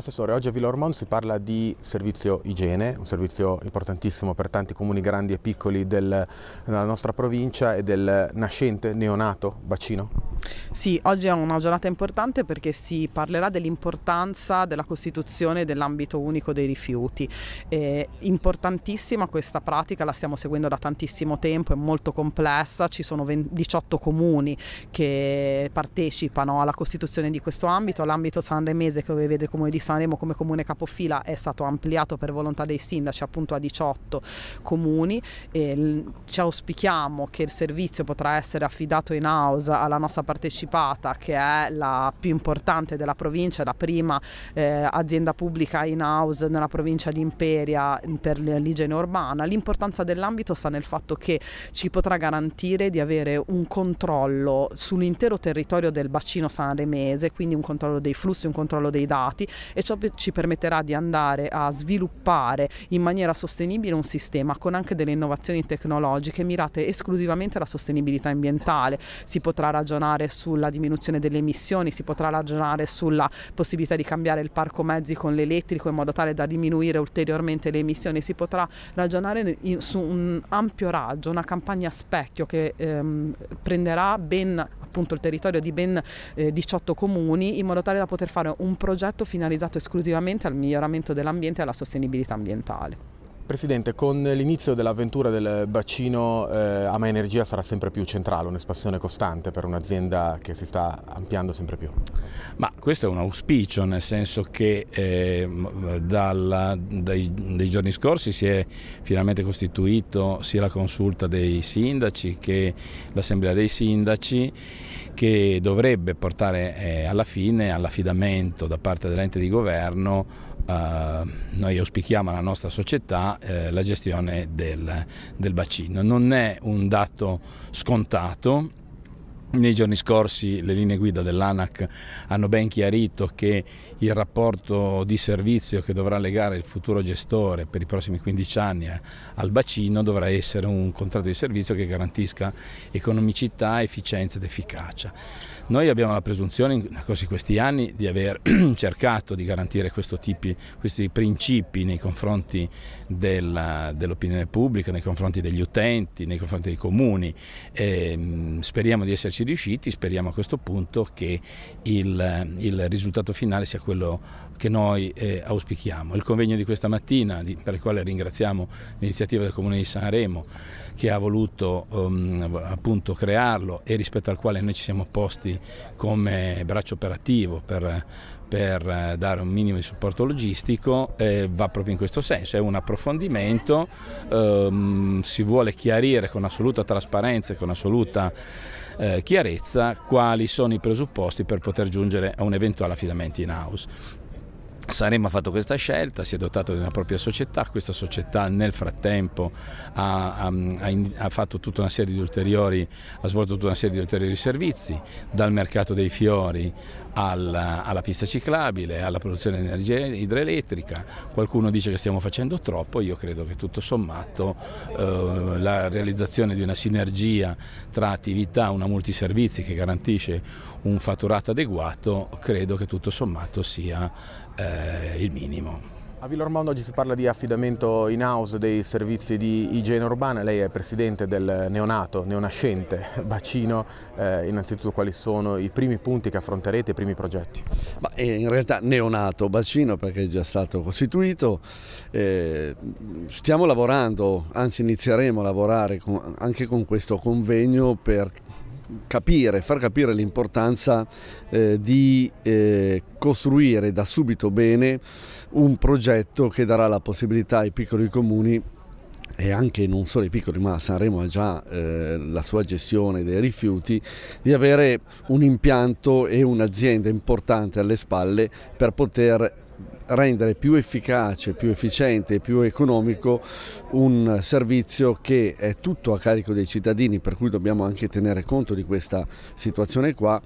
Assessore, oggi a Villa Ormond si parla di servizio igiene, un servizio importantissimo per tanti comuni grandi e piccoli della nostra provincia e del nascente neonato bacino. Sì, oggi è una giornata importante perché si parlerà dell'importanza della costituzione dell'ambito unico dei rifiuti. È importantissima questa pratica, la stiamo seguendo da tantissimo tempo, è molto complessa, ci sono 18 comuni che partecipano alla costituzione di questo ambito, l'ambito sanremese che vede il comune di Sanremo come comune capofila è stato ampliato per volontà dei sindaci appunto a 18 comuni e ci auspichiamo che il servizio potrà essere affidato in house alla nostra partecipazione partecipata che è la più importante della provincia, la prima eh, azienda pubblica in house nella provincia di Imperia per l'igiene urbana, l'importanza dell'ambito sta nel fatto che ci potrà garantire di avere un controllo sull'intero territorio del bacino sanremese, quindi un controllo dei flussi, un controllo dei dati e ciò ci permetterà di andare a sviluppare in maniera sostenibile un sistema con anche delle innovazioni tecnologiche mirate esclusivamente alla sostenibilità ambientale. Si potrà ragionare su sulla diminuzione delle emissioni, si potrà ragionare sulla possibilità di cambiare il parco mezzi con l'elettrico in modo tale da diminuire ulteriormente le emissioni, si potrà ragionare in, su un ampio raggio, una campagna a specchio che ehm, prenderà ben appunto il territorio di ben eh, 18 comuni in modo tale da poter fare un progetto finalizzato esclusivamente al miglioramento dell'ambiente e alla sostenibilità ambientale. Presidente, con l'inizio dell'avventura del bacino eh, Ama Energia sarà sempre più centrale, un'espansione costante per un'azienda che si sta ampliando sempre più. Ma questo è un auspicio, nel senso che eh, dalla, dai, dai, giorni scorsi si è finalmente costituito sia la consulta dei sindaci che l'assemblea dei sindaci che dovrebbe portare eh, alla fine all'affidamento da parte dell'ente di governo, eh, noi auspichiamo alla nostra società eh, la gestione del, del, bacino. Non è un dato scontato, nei giorni scorsi le linee guida dell'ANAC hanno ben chiarito che il rapporto di servizio che dovrà legare il futuro gestore per i prossimi 15 anni al bacino dovrà essere un contratto di servizio che garantisca economicità, efficienza ed efficacia. Noi abbiamo la presunzione nel corso di questi anni di aver cercato di garantire tipi, questi principi nei confronti dell'opinione pubblica, nei confronti degli utenti, nei confronti dei comuni. E, ehm, speriamo di esserci esserci riusciti, speriamo a questo punto che il, il risultato finale sia quello che noi eh, auspichiamo. Il convegno di questa mattina, di, per il quale ringraziamo l'iniziativa del Comune di Sanremo che ha voluto um, appunto crearlo e rispetto al quale noi ci siamo posti come braccio operativo per per eh, dare un minimo di supporto logistico eh, va proprio in questo senso, è un approfondimento, ehm, si vuole chiarire con assoluta trasparenza e con assoluta eh, chiarezza quali sono i presupposti per poter giungere a un eventuale affidamento in house Sanremo ha fatto questa scelta, si è dotato di una propria società, questa società nel frattempo ha, ha, ha, fatto tutta una serie di ulteriori, ha svolto tutta una serie di ulteriori servizi, dal mercato dei fiori alla, alla pista ciclabile, alla produzione di energia idroelettrica, qualcuno dice che stiamo facendo troppo, io credo che tutto sommato eh, la realizzazione di una sinergia tra attività, una multiservizi che garantisce un fatturato adeguato, credo che tutto sommato sia eh, il minimo. A Villormondo oggi si parla di affidamento in house dei servizi di igiene urbana, lei è presidente del neonato, neonascente, bacino, eh, innanzitutto quali sono i primi punti che affronterete, i primi progetti? Ma, eh, in realtà neonato, bacino perché è già stato costituito, eh, stiamo lavorando, anzi inizieremo a lavorare con, anche con questo convegno per capire, far capire l'importanza eh, di eh, costruire da subito bene un progetto che darà la possibilità ai piccoli comuni e anche non solo i piccoli, ma Sanremo ha già eh, la sua gestione dei rifiuti, di avere un impianto e un'azienda importante alle spalle per poter rendere più efficace, più efficiente e più economico un servizio che è tutto a carico dei cittadini, per cui dobbiamo anche tenere conto di questa situazione qua,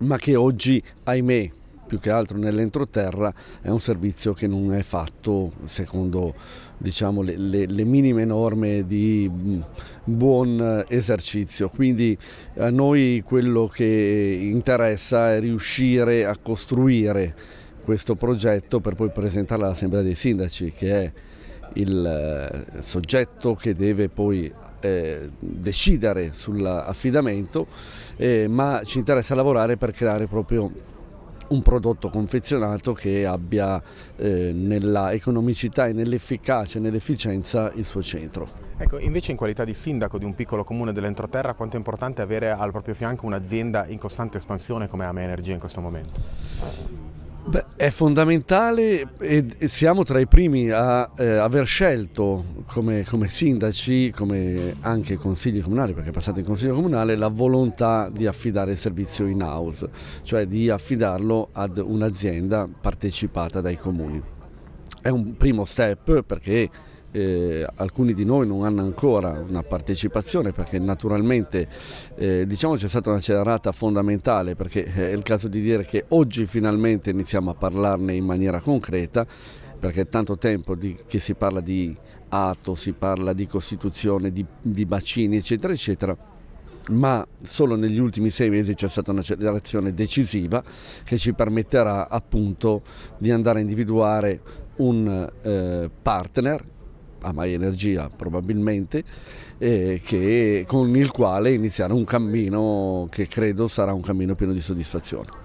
ma che oggi, ahimè, più che altro nell'entroterra è un servizio che non è fatto secondo diciamo, le, le, le, minime norme di buon esercizio. Quindi a noi quello che interessa è riuscire a costruire questo progetto per poi presentarlo all'Assemblea dei Sindaci che è il eh, soggetto che deve poi eh, decidere sull'affidamento, eh, ma ci interessa lavorare per creare proprio un prodotto confezionato che abbia eh, nella economicità e nell'efficacia e nell'efficienza il suo centro. Ecco, invece in qualità di sindaco di un piccolo comune dell'entroterra, quanto è importante avere al proprio fianco un'azienda in costante espansione come Ame Energia in questo momento? Beh, è fondamentale e siamo tra i primi a eh, aver scelto come, come, sindaci, come anche consigli comunali, perché è passato in consiglio comunale, la volontà di affidare il servizio in house, cioè di affidarlo ad un'azienda partecipata dai comuni. È un primo step perché eh, alcuni di noi non hanno ancora una partecipazione perché naturalmente eh, diciamo c'è stata un'accelerata fondamentale perché eh, è il caso di dire che oggi finalmente iniziamo a parlarne in maniera concreta perché è tanto tempo di, che si parla di atto, si parla di costituzione, di, di bacini eccetera eccetera ma solo negli ultimi sei mesi c'è stata un'accelerazione decisiva che ci permetterà appunto di andare a individuare un eh, partner a Mai Energia probabilmente, eh, che, con il quale iniziare un cammino che credo sarà un cammino pieno di soddisfazione.